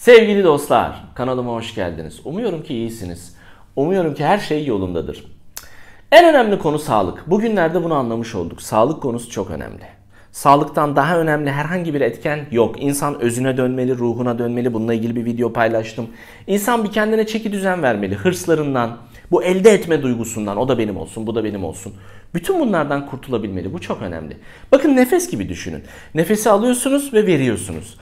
Sevgili dostlar, kanalıma hoş geldiniz. Umuyorum ki iyisiniz. Umuyorum ki her şey yolundadır. En önemli konu sağlık. Bugünlerde bunu anlamış olduk. Sağlık konusu çok önemli. Sağlıktan daha önemli herhangi bir etken yok. İnsan özüne dönmeli, ruhuna dönmeli. Bununla ilgili bir video paylaştım. İnsan bir kendine çeki düzen vermeli. Hırslarından, bu elde etme duygusundan, o da benim olsun, bu da benim olsun. Bütün bunlardan kurtulabilmeli. Bu çok önemli. Bakın nefes gibi düşünün. Nefesi alıyorsunuz ve veriyorsunuz.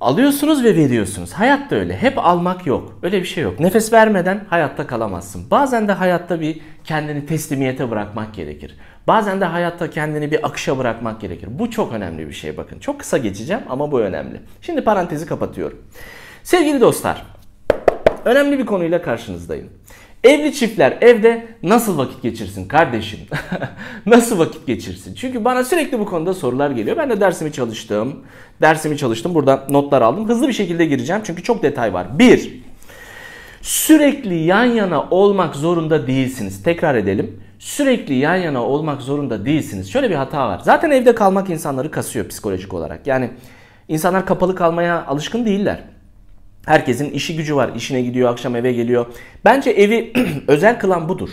Alıyorsunuz ve veriyorsunuz. Hayatta öyle. Hep almak yok. Öyle bir şey yok. Nefes vermeden hayatta kalamazsın. Bazen de hayatta bir kendini teslimiyete bırakmak gerekir. Bazen de hayatta kendini bir akışa bırakmak gerekir. Bu çok önemli bir şey bakın. Çok kısa geçeceğim ama bu önemli. Şimdi parantezi kapatıyorum. Sevgili dostlar, önemli bir konuyla karşınızdayım. Evli çiftler evde nasıl vakit geçirsin kardeşim? nasıl vakit geçirsin? Çünkü bana sürekli bu konuda sorular geliyor. Ben de dersimi çalıştım. Dersimi çalıştım. Burada notlar aldım. Hızlı bir şekilde gireceğim çünkü çok detay var. 1. Sürekli yan yana olmak zorunda değilsiniz. Tekrar edelim. Sürekli yan yana olmak zorunda değilsiniz. Şöyle bir hata var. Zaten evde kalmak insanları kasıyor psikolojik olarak. Yani insanlar kapalı kalmaya alışkın değiller. Herkesin işi gücü var. İşine gidiyor, akşam eve geliyor. Bence evi özel kılan budur.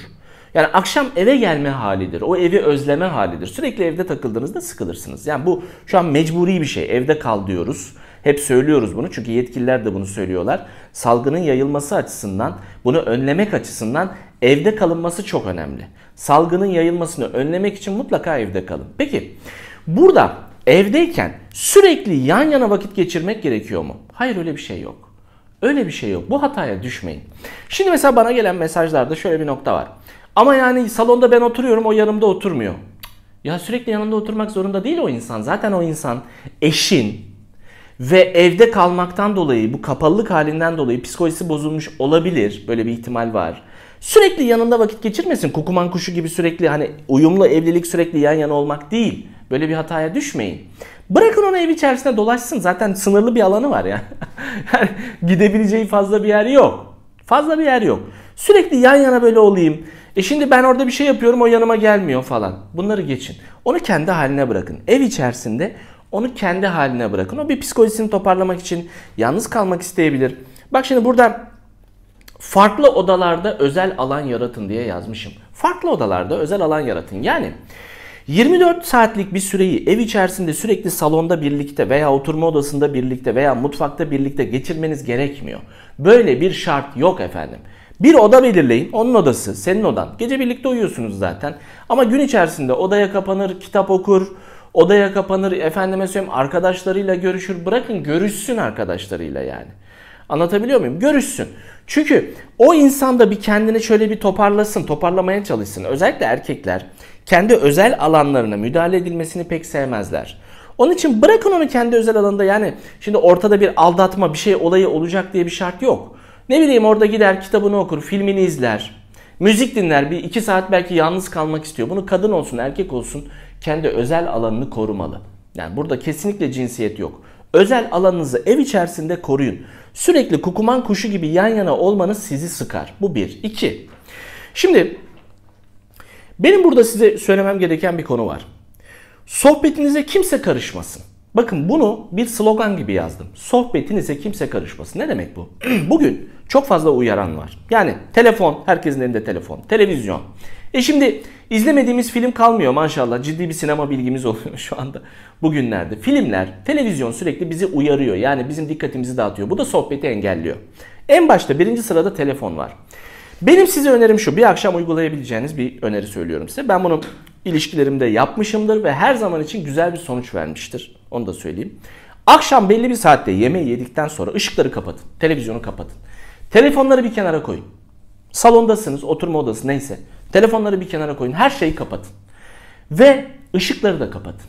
Yani akşam eve gelme halidir. O evi özleme halidir. Sürekli evde takıldığınızda sıkılırsınız. Yani bu şu an mecburi bir şey. Evde kal diyoruz. Hep söylüyoruz bunu çünkü yetkililer de bunu söylüyorlar. Salgının yayılması açısından, bunu önlemek açısından evde kalınması çok önemli. Salgının yayılmasını önlemek için mutlaka evde kalın. Peki burada evdeyken sürekli yan yana vakit geçirmek gerekiyor mu? Hayır öyle bir şey yok. Öyle bir şey yok. Bu hataya düşmeyin. Şimdi mesela bana gelen mesajlarda şöyle bir nokta var. Ama yani salonda ben oturuyorum o yanımda oturmuyor. Ya sürekli yanında oturmak zorunda değil o insan. Zaten o insan eşin ve evde kalmaktan dolayı bu kapalılık halinden dolayı psikolojisi bozulmuş olabilir. Böyle bir ihtimal var. Sürekli yanında vakit geçirmesin. Kukuman kuşu gibi sürekli hani uyumlu evlilik sürekli yan yana olmak değil. Böyle bir hataya düşmeyin. Bırakın onu ev içerisinde dolaşsın. Zaten sınırlı bir alanı var ya. yani gidebileceği fazla bir yer yok. Fazla bir yer yok. Sürekli yan yana böyle olayım. E şimdi ben orada bir şey yapıyorum o yanıma gelmiyor falan. Bunları geçin. Onu kendi haline bırakın. Ev içerisinde onu kendi haline bırakın. O bir psikolojisini toparlamak için yalnız kalmak isteyebilir. Bak şimdi burada farklı odalarda özel alan yaratın diye yazmışım. Farklı odalarda özel alan yaratın. Yani 24 saatlik bir süreyi ev içerisinde sürekli salonda birlikte veya oturma odasında birlikte veya mutfakta birlikte geçirmeniz gerekmiyor. Böyle bir şart yok efendim. Bir oda belirleyin. Onun odası, senin odan. Gece birlikte uyuyorsunuz zaten. Ama gün içerisinde odaya kapanır, kitap okur, odaya kapanır, efendime söyleyeyim arkadaşlarıyla görüşür. Bırakın görüşsün arkadaşlarıyla yani. Anlatabiliyor muyum? Görüşsün. Çünkü o insan da bir kendini şöyle bir toparlasın, toparlamaya çalışsın. Özellikle erkekler kendi özel alanlarına müdahale edilmesini pek sevmezler. Onun için bırakın onu kendi özel alanında yani şimdi ortada bir aldatma bir şey olayı olacak diye bir şart yok. Ne bileyim orada gider kitabını okur, filmini izler, müzik dinler, bir iki saat belki yalnız kalmak istiyor. Bunu kadın olsun erkek olsun kendi özel alanını korumalı. Yani burada kesinlikle cinsiyet yok. Özel alanınızı ev içerisinde koruyun. Sürekli kukuman kuşu gibi yan yana olmanız sizi sıkar. Bu bir. İki. Şimdi benim burada size söylemem gereken bir konu var. Sohbetinize kimse karışmasın. Bakın bunu bir slogan gibi yazdım. Sohbetinize kimse karışmasın. Ne demek bu? Bugün çok fazla uyaran var. Yani telefon, herkesin elinde telefon, televizyon. E şimdi izlemediğimiz film kalmıyor maşallah. Ciddi bir sinema bilgimiz oluyor şu anda bugünlerde. Filmler, televizyon sürekli bizi uyarıyor. Yani bizim dikkatimizi dağıtıyor. Bu da sohbeti engelliyor. En başta birinci sırada telefon var. Benim size önerim şu. Bir akşam uygulayabileceğiniz bir öneri söylüyorum size. Ben bunu ilişkilerimde yapmışımdır ve her zaman için güzel bir sonuç vermiştir. Onu da söyleyeyim. Akşam belli bir saatte yemeği yedikten sonra ışıkları kapatın. Televizyonu kapatın. Telefonları bir kenara koyun. Salondasınız, oturma odası neyse. Telefonları bir kenara koyun. Her şeyi kapatın. Ve ışıkları da kapatın.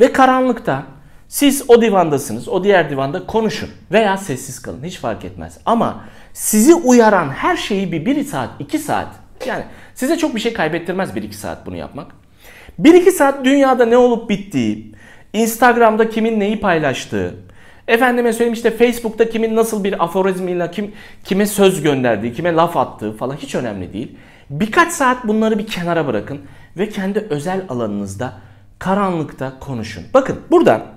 Ve karanlıkta siz o divandasınız, o diğer divanda konuşun veya sessiz kalın hiç fark etmez. Ama sizi uyaran her şeyi bir 1 saat, 2 saat yani size çok bir şey kaybettirmez 1-2 saat bunu yapmak. 1-2 saat dünyada ne olup bittiği, Instagram'da kimin neyi paylaştığı, efendime söyleyeyim işte Facebook'ta kimin nasıl bir aforizmiyle kim, kime söz gönderdiği, kime laf attığı falan hiç önemli değil. Birkaç saat bunları bir kenara bırakın ve kendi özel alanınızda karanlıkta konuşun. Bakın buradan.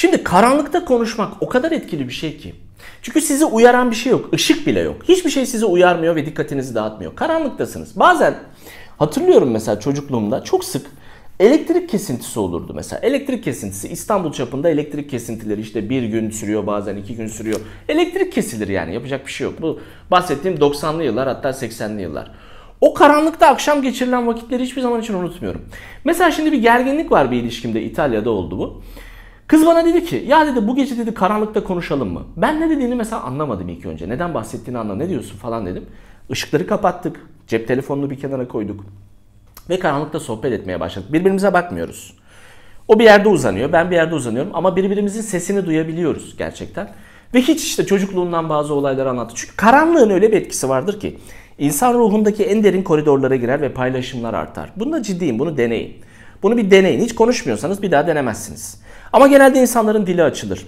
Şimdi karanlıkta konuşmak o kadar etkili bir şey ki. Çünkü sizi uyaran bir şey yok. Işık bile yok. Hiçbir şey sizi uyarmıyor ve dikkatinizi dağıtmıyor. Karanlıktasınız. Bazen hatırlıyorum mesela çocukluğumda çok sık elektrik kesintisi olurdu mesela. Elektrik kesintisi İstanbul çapında elektrik kesintileri işte bir gün sürüyor bazen iki gün sürüyor. Elektrik kesilir yani yapacak bir şey yok. Bu bahsettiğim 90'lı yıllar hatta 80'li yıllar. O karanlıkta akşam geçirilen vakitleri hiçbir zaman için unutmuyorum. Mesela şimdi bir gerginlik var bir ilişkimde İtalya'da oldu bu. Kız bana dedi ki ya dedi bu gece dedi karanlıkta konuşalım mı? Ben ne dediğini mesela anlamadım ilk önce. Neden bahsettiğini anla ne diyorsun falan dedim. Işıkları kapattık. Cep telefonunu bir kenara koyduk. Ve karanlıkta sohbet etmeye başladık. Birbirimize bakmıyoruz. O bir yerde uzanıyor. Ben bir yerde uzanıyorum. Ama birbirimizin sesini duyabiliyoruz gerçekten. Ve hiç işte çocukluğundan bazı olayları anlattı. Çünkü karanlığın öyle bir etkisi vardır ki insan ruhundaki en derin koridorlara girer ve paylaşımlar artar. Bunda ciddiyim. Bunu deneyin. Bunu bir deneyin. Hiç konuşmuyorsanız bir daha denemezsiniz. Ama genelde insanların dili açılır.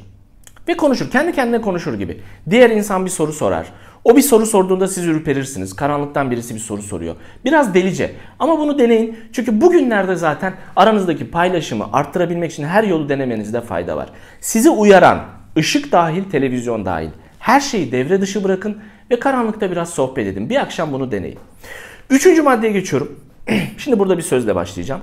Ve konuşur. Kendi kendine konuşur gibi. Diğer insan bir soru sorar. O bir soru sorduğunda siz ürperirsiniz. Karanlıktan birisi bir soru soruyor. Biraz delice. Ama bunu deneyin. Çünkü bugünlerde zaten aranızdaki paylaşımı arttırabilmek için her yolu denemenizde fayda var. Sizi uyaran, ışık dahil, televizyon dahil. Her şeyi devre dışı bırakın ve karanlıkta biraz sohbet edin. Bir akşam bunu deneyin. Üçüncü maddeye geçiyorum. Şimdi burada bir sözle başlayacağım.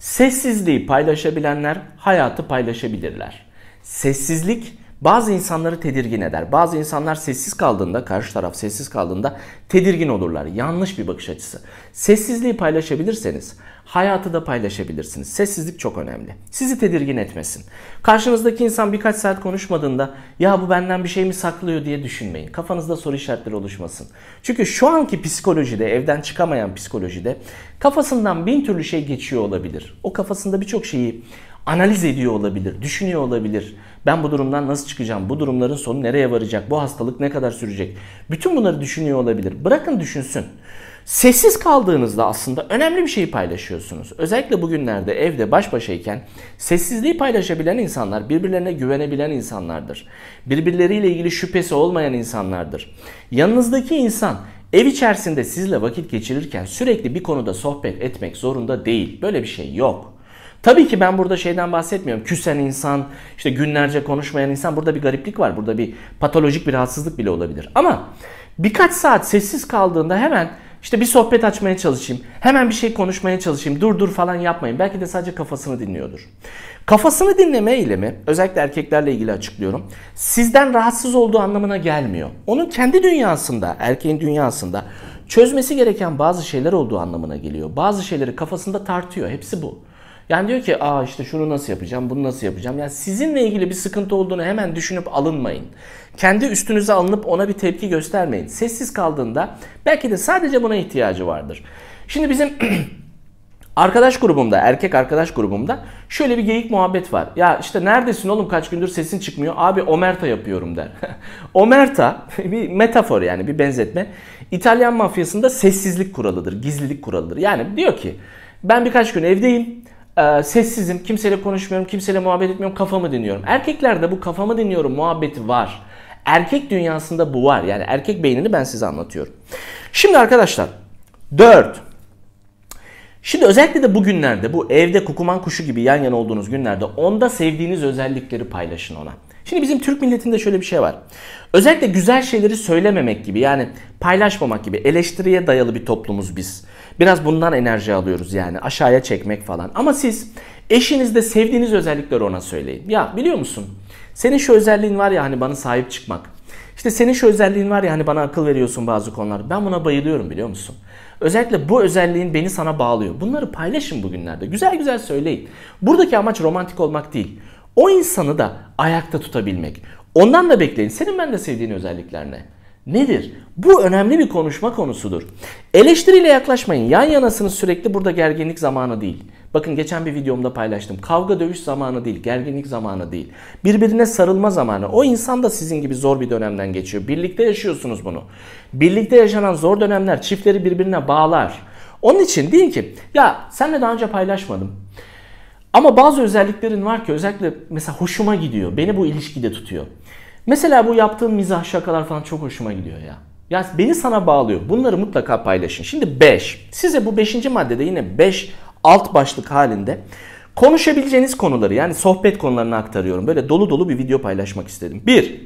Sessizliği paylaşabilenler hayatı paylaşabilirler. Sessizlik bazı insanları tedirgin eder. Bazı insanlar sessiz kaldığında, karşı taraf sessiz kaldığında tedirgin olurlar. Yanlış bir bakış açısı. Sessizliği paylaşabilirseniz hayatı da paylaşabilirsiniz. Sessizlik çok önemli. Sizi tedirgin etmesin. Karşınızdaki insan birkaç saat konuşmadığında ya bu benden bir şey mi saklıyor diye düşünmeyin. Kafanızda soru işaretleri oluşmasın. Çünkü şu anki psikolojide, evden çıkamayan psikolojide kafasından bin türlü şey geçiyor olabilir. O kafasında birçok şeyi analiz ediyor olabilir, düşünüyor olabilir. Ben bu durumdan nasıl çıkacağım? Bu durumların sonu nereye varacak? Bu hastalık ne kadar sürecek? Bütün bunları düşünüyor olabilir. Bırakın düşünsün. Sessiz kaldığınızda aslında önemli bir şey paylaşıyorsunuz. Özellikle bugünlerde evde baş başayken sessizliği paylaşabilen insanlar birbirlerine güvenebilen insanlardır. Birbirleriyle ilgili şüphesi olmayan insanlardır. Yanınızdaki insan ev içerisinde sizle vakit geçirirken sürekli bir konuda sohbet etmek zorunda değil. Böyle bir şey yok. Tabii ki ben burada şeyden bahsetmiyorum. Küsen insan, işte günlerce konuşmayan insan burada bir gariplik var. Burada bir patolojik bir rahatsızlık bile olabilir. Ama birkaç saat sessiz kaldığında hemen işte bir sohbet açmaya çalışayım. Hemen bir şey konuşmaya çalışayım. Dur dur falan yapmayın. Belki de sadece kafasını dinliyordur. Kafasını dinleme eylemi özellikle erkeklerle ilgili açıklıyorum. Sizden rahatsız olduğu anlamına gelmiyor. Onun kendi dünyasında, erkeğin dünyasında çözmesi gereken bazı şeyler olduğu anlamına geliyor. Bazı şeyleri kafasında tartıyor. Hepsi bu. Yani diyor ki aa işte şunu nasıl yapacağım, bunu nasıl yapacağım. Yani sizinle ilgili bir sıkıntı olduğunu hemen düşünüp alınmayın. Kendi üstünüze alınıp ona bir tepki göstermeyin. Sessiz kaldığında belki de sadece buna ihtiyacı vardır. Şimdi bizim arkadaş grubumda, erkek arkadaş grubumda şöyle bir geyik muhabbet var. Ya işte neredesin oğlum kaç gündür sesin çıkmıyor. Abi omerta yapıyorum der. omerta bir metafor yani bir benzetme. İtalyan mafyasında sessizlik kuralıdır, gizlilik kuralıdır. Yani diyor ki ben birkaç gün evdeyim e, sessizim, kimseyle konuşmuyorum, kimseyle muhabbet etmiyorum, kafamı dinliyorum. Erkeklerde bu kafamı dinliyorum muhabbeti var. Erkek dünyasında bu var. Yani erkek beynini ben size anlatıyorum. Şimdi arkadaşlar 4. Şimdi özellikle de bugünlerde bu evde kukuman kuşu gibi yan yana olduğunuz günlerde onda sevdiğiniz özellikleri paylaşın ona. Şimdi bizim Türk milletinde şöyle bir şey var. Özellikle güzel şeyleri söylememek gibi yani paylaşmamak gibi eleştiriye dayalı bir toplumuz biz. Biraz bundan enerji alıyoruz yani aşağıya çekmek falan. Ama siz eşinizde sevdiğiniz özellikleri ona söyleyin. Ya biliyor musun? Senin şu özelliğin var ya hani bana sahip çıkmak. İşte senin şu özelliğin var ya hani bana akıl veriyorsun bazı konular. Ben buna bayılıyorum biliyor musun? Özellikle bu özelliğin beni sana bağlıyor. Bunları paylaşın bugünlerde. Güzel güzel söyleyin. Buradaki amaç romantik olmak değil. O insanı da ayakta tutabilmek. Ondan da bekleyin. Senin ben de sevdiğin özellikler ne? Nedir? Bu önemli bir konuşma konusudur. Eleştiriyle yaklaşmayın. Yan yanasınız sürekli burada gerginlik zamanı değil. Bakın geçen bir videomda paylaştım. Kavga dövüş zamanı değil, gerginlik zamanı değil. Birbirine sarılma zamanı. O insan da sizin gibi zor bir dönemden geçiyor. Birlikte yaşıyorsunuz bunu. Birlikte yaşanan zor dönemler çiftleri birbirine bağlar. Onun için deyin ki ya senle daha önce paylaşmadım. Ama bazı özelliklerin var ki özellikle mesela hoşuma gidiyor. Beni bu ilişkide tutuyor. Mesela bu yaptığım mizah şakalar falan çok hoşuma gidiyor ya. Yani beni sana bağlıyor. Bunları mutlaka paylaşın. Şimdi 5. Size bu 5. maddede yine 5 alt başlık halinde konuşabileceğiniz konuları yani sohbet konularını aktarıyorum. Böyle dolu dolu bir video paylaşmak istedim. 1.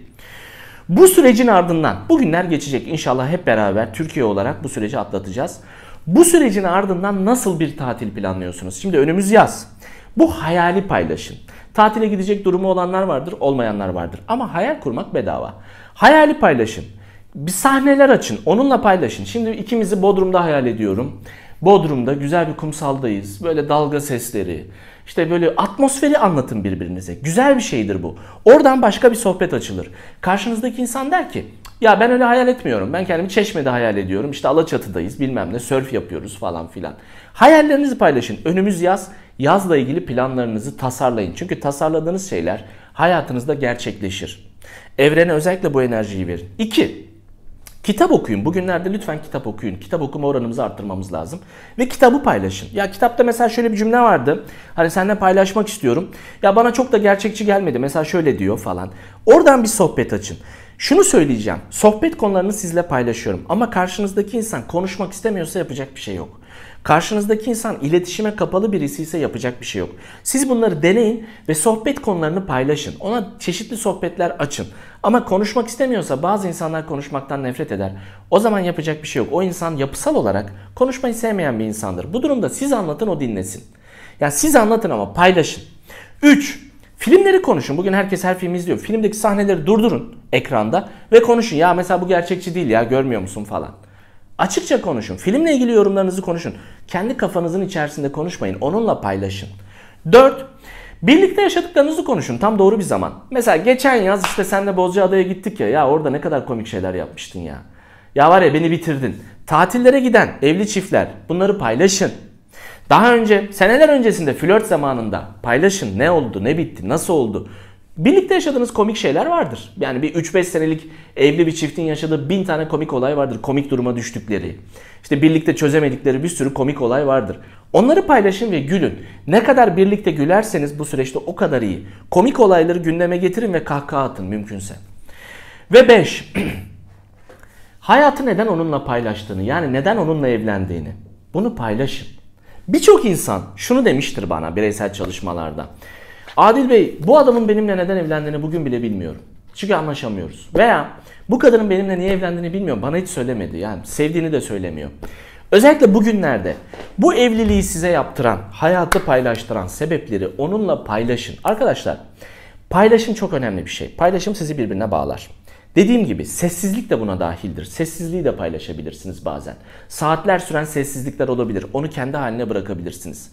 Bu sürecin ardından bugünler geçecek inşallah hep beraber Türkiye olarak bu süreci atlatacağız. Bu sürecin ardından nasıl bir tatil planlıyorsunuz? Şimdi önümüz yaz. Bu hayali paylaşın. Tatile gidecek durumu olanlar vardır, olmayanlar vardır. Ama hayal kurmak bedava. Hayali paylaşın. Bir sahneler açın, onunla paylaşın. Şimdi ikimizi Bodrum'da hayal ediyorum. Bodrum'da güzel bir kumsaldayız. Böyle dalga sesleri, işte böyle atmosferi anlatın birbirinize. Güzel bir şeydir bu. Oradan başka bir sohbet açılır. Karşınızdaki insan der ki ya ben öyle hayal etmiyorum. Ben kendimi Çeşme'de hayal ediyorum. İşte Alaçatı'dayız bilmem ne sörf yapıyoruz falan filan. Hayallerinizi paylaşın. Önümüz yaz. Yazla ilgili planlarınızı tasarlayın. Çünkü tasarladığınız şeyler hayatınızda gerçekleşir. Evrene özellikle bu enerjiyi verin. 2. Kitap okuyun. Bugünlerde lütfen kitap okuyun. Kitap okuma oranımızı arttırmamız lazım. Ve kitabı paylaşın. Ya kitapta mesela şöyle bir cümle vardı. Hani seninle paylaşmak istiyorum. Ya bana çok da gerçekçi gelmedi. Mesela şöyle diyor falan. Oradan bir sohbet açın. Şunu söyleyeceğim. Sohbet konularını sizle paylaşıyorum. Ama karşınızdaki insan konuşmak istemiyorsa yapacak bir şey yok. Karşınızdaki insan iletişime kapalı birisi ise yapacak bir şey yok. Siz bunları deneyin ve sohbet konularını paylaşın. Ona çeşitli sohbetler açın. Ama konuşmak istemiyorsa bazı insanlar konuşmaktan nefret eder. O zaman yapacak bir şey yok. O insan yapısal olarak konuşmayı sevmeyen bir insandır. Bu durumda siz anlatın o dinlesin. Yani siz anlatın ama paylaşın. 3. Filmleri konuşun. Bugün herkes her filmi izliyor. Filmdeki sahneleri durdurun ekranda ve konuşun. Ya mesela bu gerçekçi değil ya görmüyor musun falan. Açıkça konuşun. Filmle ilgili yorumlarınızı konuşun. Kendi kafanızın içerisinde konuşmayın. Onunla paylaşın. 4. Birlikte yaşadıklarınızı konuşun. Tam doğru bir zaman. Mesela geçen yaz işte senle Bozcaada'ya gittik ya. Ya orada ne kadar komik şeyler yapmıştın ya. Ya var ya beni bitirdin. Tatillere giden evli çiftler bunları paylaşın. Daha önce seneler öncesinde flört zamanında paylaşın ne oldu ne bitti nasıl oldu. Birlikte yaşadığınız komik şeyler vardır. Yani bir 3-5 senelik evli bir çiftin yaşadığı bin tane komik olay vardır. Komik duruma düştükleri. İşte birlikte çözemedikleri bir sürü komik olay vardır. Onları paylaşın ve gülün. Ne kadar birlikte gülerseniz bu süreçte o kadar iyi. Komik olayları gündeme getirin ve kahkaha atın mümkünse. Ve 5. Hayatı neden onunla paylaştığını yani neden onunla evlendiğini bunu paylaşın. Birçok insan şunu demiştir bana bireysel çalışmalarda. Adil Bey bu adamın benimle neden evlendiğini bugün bile bilmiyorum. Çünkü anlaşamıyoruz. Veya bu kadının benimle niye evlendiğini bilmiyor. Bana hiç söylemedi. Yani sevdiğini de söylemiyor. Özellikle bugünlerde bu evliliği size yaptıran, hayatı paylaştıran sebepleri onunla paylaşın. Arkadaşlar paylaşım çok önemli bir şey. Paylaşım sizi birbirine bağlar. Dediğim gibi sessizlik de buna dahildir. Sessizliği de paylaşabilirsiniz bazen. Saatler süren sessizlikler olabilir. Onu kendi haline bırakabilirsiniz.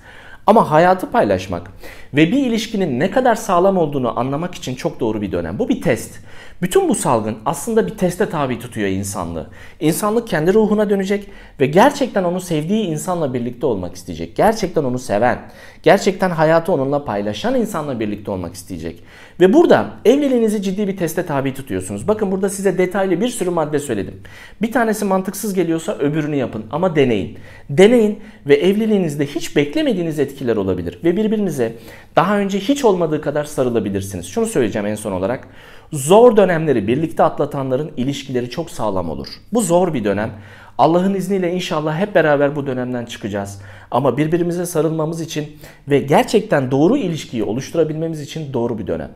Ama hayatı paylaşmak ve bir ilişkinin ne kadar sağlam olduğunu anlamak için çok doğru bir dönem. Bu bir test. Bütün bu salgın aslında bir teste tabi tutuyor insanlığı. İnsanlık kendi ruhuna dönecek ve gerçekten onu sevdiği insanla birlikte olmak isteyecek. Gerçekten onu seven, gerçekten hayatı onunla paylaşan insanla birlikte olmak isteyecek. Ve burada evliliğinizi ciddi bir teste tabi tutuyorsunuz. Bakın burada size detaylı bir sürü madde söyledim. Bir tanesi mantıksız geliyorsa öbürünü yapın ama deneyin. Deneyin ve evliliğinizde hiç beklemediğiniz etkiler olabilir ve birbirinize daha önce hiç olmadığı kadar sarılabilirsiniz. Şunu söyleyeceğim en son olarak. Zor dönem dönemleri birlikte atlatanların ilişkileri çok sağlam olur. Bu zor bir dönem. Allah'ın izniyle inşallah hep beraber bu dönemden çıkacağız. Ama birbirimize sarılmamız için ve gerçekten doğru ilişkiyi oluşturabilmemiz için doğru bir dönem.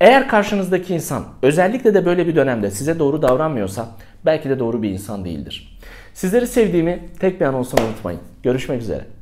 Eğer karşınızdaki insan özellikle de böyle bir dönemde size doğru davranmıyorsa belki de doğru bir insan değildir. Sizleri sevdiğimi tek bir anonsunu unutmayın. Görüşmek üzere.